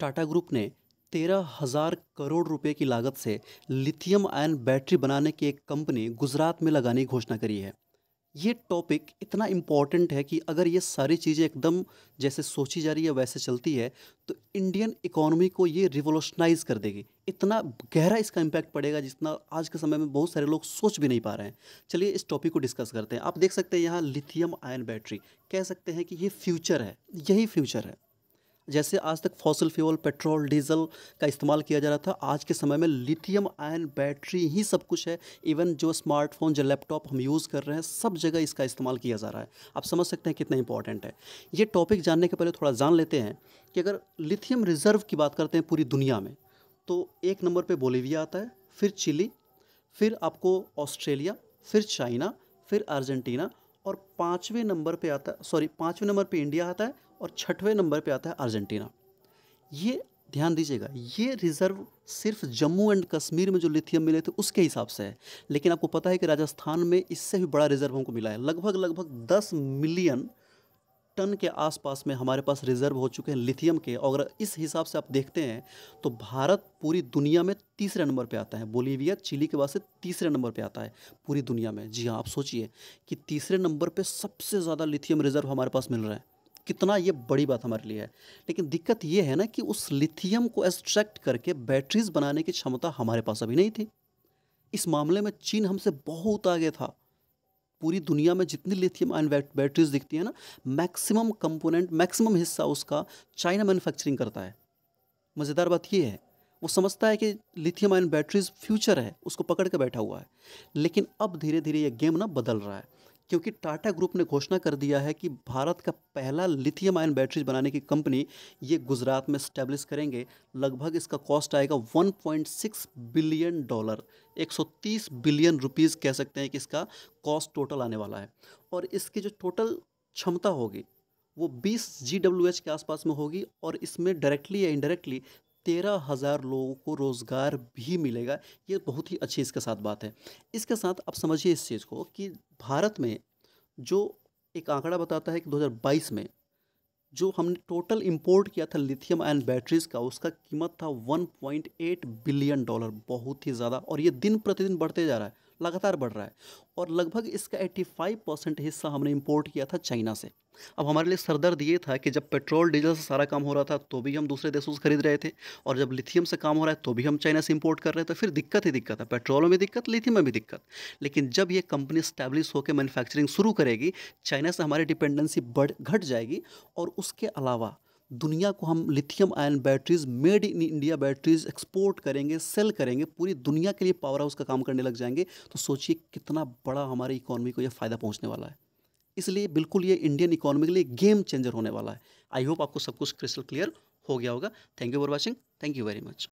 Tata group ने तेरह हजार करोड़ रुपए की लागत से लिथियम आयन बैटरी बनाने की एक कंपनी गुजरात में लगाने की घोषणा करी है ये टॉपिक इतना इम्पॉर्टेंट है कि अगर ये सारी चीज़ें एकदम जैसे सोची जा रही है वैसे चलती है तो इंडियन इकोनॉमी को ये रिवोल्यूशनाइज कर देगी इतना गहरा इसका इम्पैक्ट पड़ेगा जितना आज के समय में बहुत सारे लोग सोच भी नहीं पा रहे हैं चलिए इस टॉपिक को डिस्कस करते हैं आप देख सकते हैं यहाँ लिथियम आयन बैटरी कह सकते हैं कि ये फ्यूचर है यही फ्यूचर है जैसे आज तक फॉसिल फ्यूल पेट्रोल डीजल का इस्तेमाल किया जा रहा था आज के समय में लिथियम आयन बैटरी ही सब कुछ है इवन जो स्मार्टफोन जो लैपटॉप हम यूज़ कर रहे हैं सब जगह इसका इस्तेमाल किया जा रहा है आप समझ सकते हैं कितना इंपॉर्टेंट है ये टॉपिक जानने के पहले थोड़ा जान लेते हैं कि अगर लिथियम रिजर्व की बात करते हैं पूरी दुनिया में तो एक नंबर पर बोलीविया आता है फिर चिली फिर आपको ऑस्ट्रेलिया फिर चाइना फिर अर्जेंटीना और पाँचवें नंबर पे आता है सॉरी पाँचवें नंबर पे इंडिया आता है और छठवें नंबर पे आता है अर्जेंटीना ये ध्यान दीजिएगा ये रिजर्व सिर्फ जम्मू एंड कश्मीर में जो लिथियम मिले थे उसके हिसाब से है लेकिन आपको पता है कि राजस्थान में इससे भी बड़ा रिजर्व हमको मिला है लगभग लगभग दस मिलियन टन के आसपास में हमारे पास रिजर्व हो चुके हैं लिथियम के और इस हिसाब से आप देखते हैं तो भारत पूरी दुनिया में तीसरे नंबर पे आता है बोलीविया चिली के बाद से तीसरे नंबर पे आता है पूरी दुनिया में जी हाँ आप सोचिए कि तीसरे नंबर पे सबसे ज़्यादा लिथियम रिजर्व हमारे पास मिल रहा है कितना ये बड़ी बात हमारे लिए है लेकिन दिक्कत ये है ना कि उस लिथियम को एक्सट्रैक्ट करके बैटरीज बनाने की क्षमता हमारे पास अभी नहीं थी इस मामले में चीन हमसे बहुत आगे था पूरी दुनिया में जितनी लिथियम आयन बैटरीज दिखती है ना मैक्सिमम कंपोनेंट मैक्सिमम हिस्सा उसका चाइना मैन्युफैक्चरिंग करता है मज़ेदार बात ये है वो समझता है कि लिथियम आयन बैटरीज फ्यूचर है उसको पकड़ के बैठा हुआ है लेकिन अब धीरे धीरे ये गेम ना बदल रहा है क्योंकि टाटा ग्रुप ने घोषणा कर दिया है कि भारत का पहला लिथियम आयन बैटरीज बनाने की कंपनी ये गुजरात में स्टैब्लिश करेंगे लगभग इसका कॉस्ट आएगा 1.6 बिलियन डॉलर 130 बिलियन रुपीस कह सकते हैं कि इसका कॉस्ट टोटल आने वाला है और इसकी जो टोटल क्षमता होगी वो 20 जी के आसपास में होगी और इसमें डायरेक्टली या इनडायरेक्टली तेरह हज़ार लोगों को रोज़गार भी मिलेगा ये बहुत ही अच्छी इसके साथ बात है इसके साथ आप समझिए इस चीज़ को कि भारत में जो एक आंकड़ा बताता है कि 2022 में जो हमने टोटल इंपोर्ट किया था लिथियम आयन बैटरीज का उसका कीमत था 1.8 बिलियन डॉलर बहुत ही ज़्यादा और ये दिन प्रतिदिन बढ़ते जा रहा है लगातार बढ़ रहा है और लगभग इसका 85 परसेंट हिस्सा हमने इंपोर्ट किया था चाइना से अब हमारे लिए सरदर्द ये था कि जब पेट्रोल डीजल से सारा काम हो रहा था तो भी हम दूसरे देशों से खरीद रहे थे और जब लिथियम से काम हो रहा है तो भी हम चाइना से इंपोर्ट कर रहे थे तो फिर दिक्कत ही दिक्कत है पेट्रोल में भी दिक्कत लिथियम में भी दिक्कत लेकिन जब ये कंपनी स्टैब्लिश होकर मैन्युफैक्चरिंग शुरू करेगी चाइना से हमारी डिपेंडेंसी बढ़ घट जाएगी और उसके अलावा दुनिया को हम lithium ion batteries made in India batteries export करेंगे सेल करेंगे पूरी दुनिया के लिए पावर हाउस का काम करने लग जाएंगे तो सोचिए कितना बड़ा हमारी इकोनॉमी को यह फ़ायदा पहुंचने वाला है इसलिए बिल्कुल ये इंडियन इकोनॉमी के लिए गेम चेंजर होने वाला है आई होप आपको सब कुछ क्रिस्टल क्लियर हो गया होगा thank you for watching thank you very much